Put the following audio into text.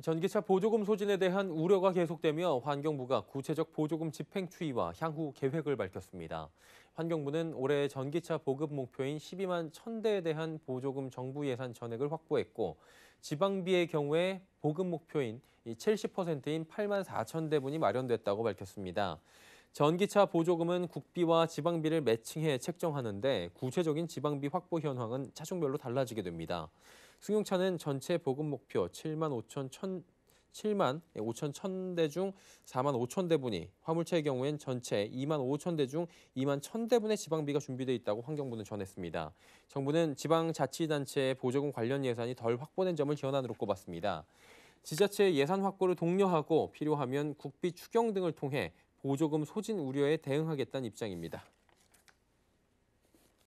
전기차 보조금 소진에 대한 우려가 계속되며 환경부가 구체적 보조금 집행 추이와 향후 계획을 밝혔습니다. 환경부는 올해 전기차 보급 목표인 12만 1000대에 대한 보조금 정부 예산 전액을 확보했고 지방비의 경우에 보급 목표인 70%인 8만 4000대분이 마련됐다고 밝혔습니다. 전기차 보조금은 국비와 지방비를 매칭해 책정하는데 구체적인 지방비 확보 현황은 차종별로 달라지게 됩니다. 승용차는 전체 보급 목표 7만 5천 천 7만 5천 예, 천대 중 4만 5천 대분이 화물차의 경우엔 전체 2만 5천 대 중 2만 1천 대분의 지방비가 준비되어 있다고 환경부는 전했습니다. 정부는 지방자치단체의 보조금 관련 예산이 덜 확보된 점을 현안으로 꼽았습니다. 지자체의 예산 확보를 독려하고 필요하면 국비 추경 등을 통해 보조금 소진 우려에 대응하겠다는 입장입니다.